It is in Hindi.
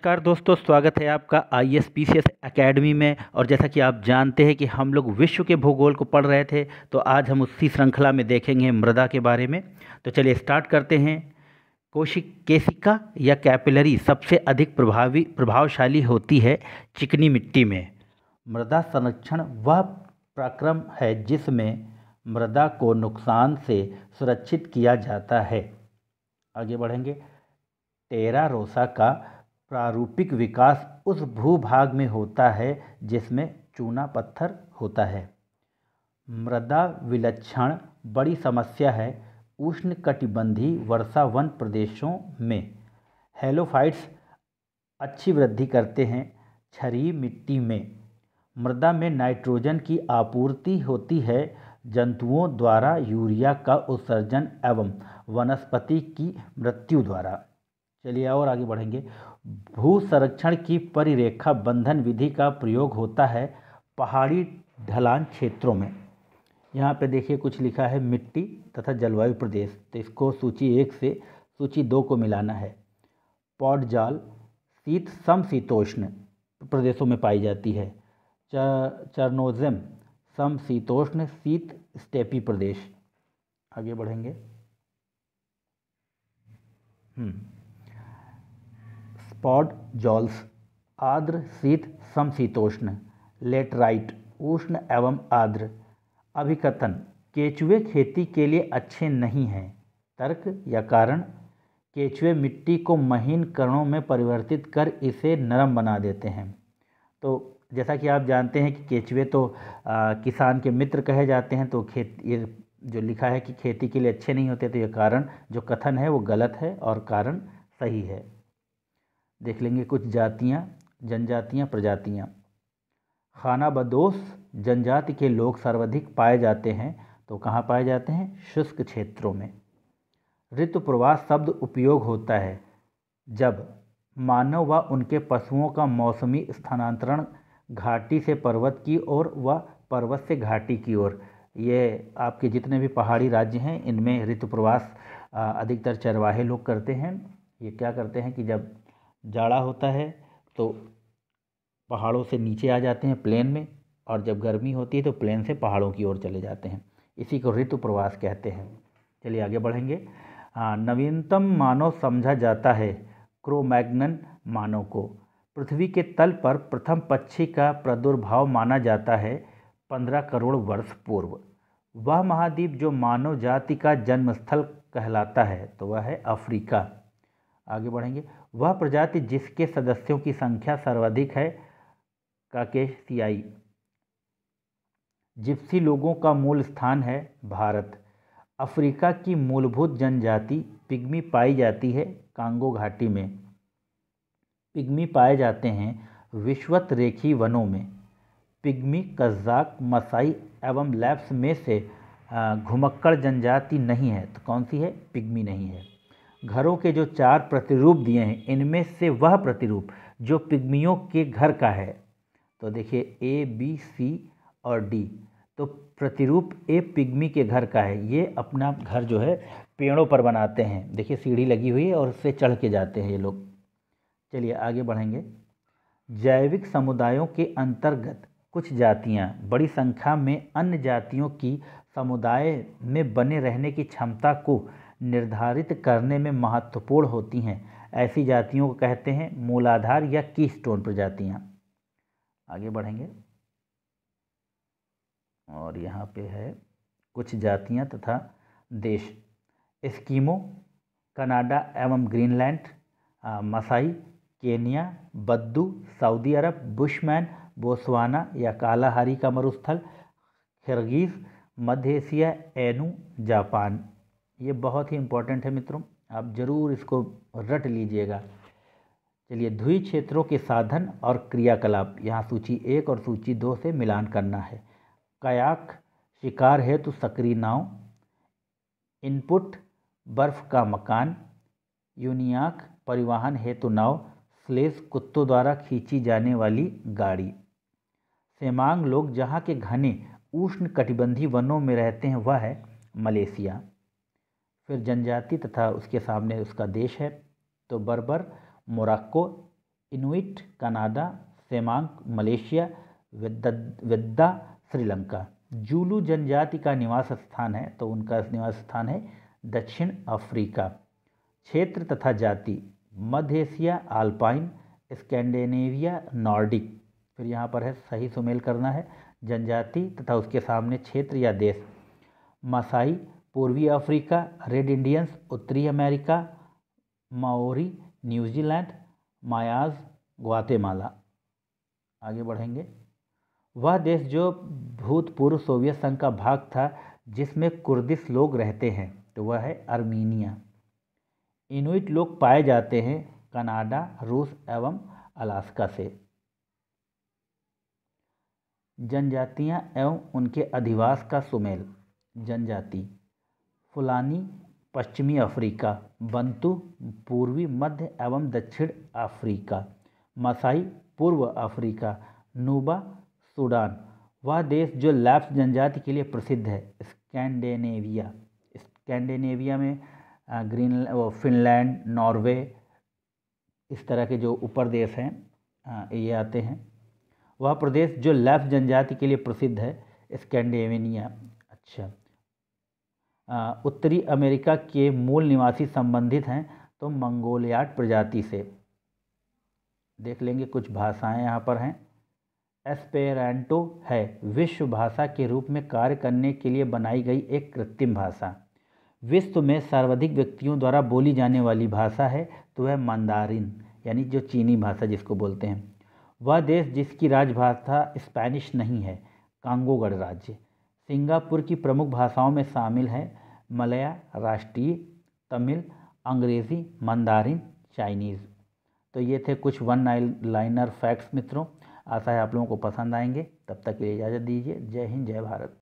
नमस्कार दोस्तों स्वागत है आपका I S P C S academy में और जैसा कि आप जानते हैं कि हम लोग विश्व के भूगोल को पढ़ रहे थे तो आज हम उसी श्रृंखला में देखेंगे मृदा के बारे में तो चलिए स्टार्ट करते हैं कोशिक केसिका या कैपिलरी सबसे अधिक प्रभावी प्रभावशाली होती है चिकनी मिट्टी में मृदा संरक्षण वह प्रक्रम है जिसमें मृदा को नुकसान से सुरक्षित किया जाता है आगे बढ़ेंगे टेरा रोसा का प्रारूपिक विकास उस भूभाग में होता है जिसमें चूना पत्थर होता है मृदा विलक्षण बड़ी समस्या है उष्णकटिबंधीय वन प्रदेशों में हेलोफाइट्स अच्छी वृद्धि करते हैं छरी मिट्टी में मृदा में नाइट्रोजन की आपूर्ति होती है जंतुओं द्वारा यूरिया का उत्सर्जन एवं वनस्पति की मृत्यु द्वारा चलिए और आगे बढ़ेंगे भू संरक्षण की परिरेखा बंधन विधि का प्रयोग होता है पहाड़ी ढलान क्षेत्रों में यहाँ पे देखिए कुछ लिखा है मिट्टी तथा जलवायु प्रदेश तो इसको सूची एक से सूची दो को मिलाना है पौड जाल शीत समशीतोष्ण प्रदेशों में पाई जाती है चर्नोजम समशीतोष्ण शीत स्टेपी प्रदेश आगे बढ़ेंगे हम्म पॉड जॉल्स आर्द्र शीत समशीतोष्ण लेटराइट उष्ण एवं आर्द्र अभिकथन केचुए खेती के लिए अच्छे नहीं हैं तर्क या कारण केचुए मिट्टी को महीन कणों में परिवर्तित कर इसे नरम बना देते हैं तो जैसा कि आप जानते हैं कि केचुए तो आ, किसान के मित्र कहे जाते हैं तो खेत ये जो लिखा है कि खेती के लिए अच्छे नहीं होते तो ये कारण जो कथन है वो गलत है और कारण सही है देख लेंगे कुछ जातियाँ जनजातियाँ प्रजातियाँ खाना बदोश जनजाति के लोग सर्वाधिक पाए जाते हैं तो कहाँ पाए जाते हैं शुष्क क्षेत्रों में ऋतु प्रवास शब्द उपयोग होता है जब मानव व उनके पशुओं का मौसमी स्थानांतरण घाटी से पर्वत की ओर व पर्वत से घाटी की ओर ये आपके जितने भी पहाड़ी राज्य हैं इनमें ऋतु प्रवास अधिकतर चरवाहे लोग करते हैं ये क्या करते हैं कि जब जाड़ा होता है तो पहाड़ों से नीचे आ जाते हैं प्लेन में और जब गर्मी होती है तो प्लेन से पहाड़ों की ओर चले जाते हैं इसी को ऋतु प्रवास कहते हैं चलिए आगे बढ़ेंगे हाँ नवीनतम मानव समझा जाता है क्रोमैग्नन मानव को पृथ्वी के तल पर प्रथम पक्षी का प्रादुर्भाव माना जाता है पंद्रह करोड़ वर्ष पूर्व वह महाद्वीप जो मानव जाति का जन्मस्थल कहलाता है तो वह है अफ्रीका आगे बढ़ेंगे वह प्रजाति जिसके सदस्यों की संख्या सर्वाधिक है काकेशियाई जिप्सी लोगों का मूल स्थान है भारत अफ्रीका की मूलभूत जनजाति पिग्मी पाई जाती है कांगो घाटी में पिग्मी पाए जाते हैं विश्वत रेखी वनों में पिग्मी कजाक मसाई एवं लैब्स में से घुमक्कड़ जनजाति नहीं है तो कौन सी है पिग्मी नहीं है घरों के जो चार प्रतिरूप दिए हैं इनमें से वह प्रतिरूप जो पिग्मियों के घर का है तो देखिए ए बी सी और डी तो प्रतिरूप ए पिग्मी के घर का है ये अपना घर जो है पेड़ों पर बनाते हैं देखिए सीढ़ी लगी हुई है और उससे चढ़ के जाते हैं ये लोग चलिए आगे बढ़ेंगे जैविक समुदायों के अंतर्गत कुछ जातियाँ बड़ी संख्या में अन्य जातियों की समुदाय में बने रहने की क्षमता को निर्धारित करने में महत्वपूर्ण होती हैं ऐसी जातियों को कहते हैं मूलाधार या की स्टोन प्रजातियाँ आगे बढ़ेंगे और यहाँ पे है कुछ जातियाँ तथा देश स्कीमो कनाडा एवं ग्रीनलैंड मसाई केनिया बद्दू सऊदी अरब बुशमैन बोस्वाना या कालाहारी का मरुस्थल खिरगीज़ मध्य एशिया एनू जापान ये बहुत ही इम्पोर्टेंट है मित्रों आप ज़रूर इसको रट लीजिएगा चलिए ध्वी क्षेत्रों के साधन और क्रियाकलाप यहाँ सूची एक और सूची दो से मिलान करना है कयाक शिकार है तो सक्रिय नाव इनपुट बर्फ़ का मकान यूनियाक परिवहन है तो नाव स्लेस कुत्तों द्वारा खींची जाने वाली गाड़ी सेमांग लोग जहाँ के घने उष्ण कटिबंधी वनों में रहते हैं वह है मलेशिया फिर जनजाति तथा उसके सामने उसका देश है तो Berber Morocco Inuit Canada Semang Malaysia Vedda Sri Lanka Zulu जनजाति का निवास स्थान है तो उनका निवास स्थान है दक्षिण अफ्रीका क्षेत्र तथा जाति मध्य एशिया आल्पाइन स्कैंडिनेविया नॉर्डिक फिर यहाँ पर है सही सुमेल करना है जनजाति तथा उसके सामने क्षेत्र या देश मसाई पूर्वी अफ्रीका रेड इंडियंस उत्तरी America Maori New Zealand Mayas Guatemala आगे बढ़ेंगे वह देश जो भूतपूर्व सोवियत संघ का भाग था जिसमें कुर्दिश लोग रहते हैं तो वह है अर्मीनिया इनुइट लोग पाए जाते हैं कनाडा रूस एवं अलास्का से जनजातियां एवं उनके अधिवास का सुमेल जनजाति फुलानी पश्चिमी अफ्रीका बंतु पूर्वी मध्य एवं दक्षिण अफ्रीका मसाई पूर्व अफ्रीका नूबा सूडान वह देश जो लैप्स जनजाति के लिए प्रसिद्ध है स्कैंडिनेविया स्कैंडिनेविया में ग्रीन फिनलैंड नॉर्वे इस तरह के जो ऊपर देश हैं ये आते हैं वह प्रदेश जो लैप्स जनजाति के लिए प्रसिद्ध है स्कैंडिनेविया अच्छा उत्तरी अमेरिका के मूल निवासी संबंधित हैं तो मंगोलियाट प्रजाति से देख लेंगे कुछ भाषाएं यहाँ पर हैं एस्पेरेंटो है विश्व भाषा के रूप में कार्य करने के लिए बनाई गई एक कृत्रिम भाषा विश्व में सर्वाधिक व्यक्तियों द्वारा बोली जाने वाली भाषा है तो वह मंदारिन यानी जो चीनी भाषा जिसको बोलते हैं वह देश जिसकी राजभाषा स्पैनिश नहीं है कांगो गणराज्य सिंगापुर की प्रमुख भाषाओं में शामिल है मलया राष्ट्रीय तमिल अंग्रेज़ी मंदारिन चाइनीज़ तो ये थे कुछ वन लाइनर फैक्ट्स मित्रों आशा है आप लोगों को पसंद आएंगे तब तक के लिए इजाज़त दीजिए जय हिंद जय भारत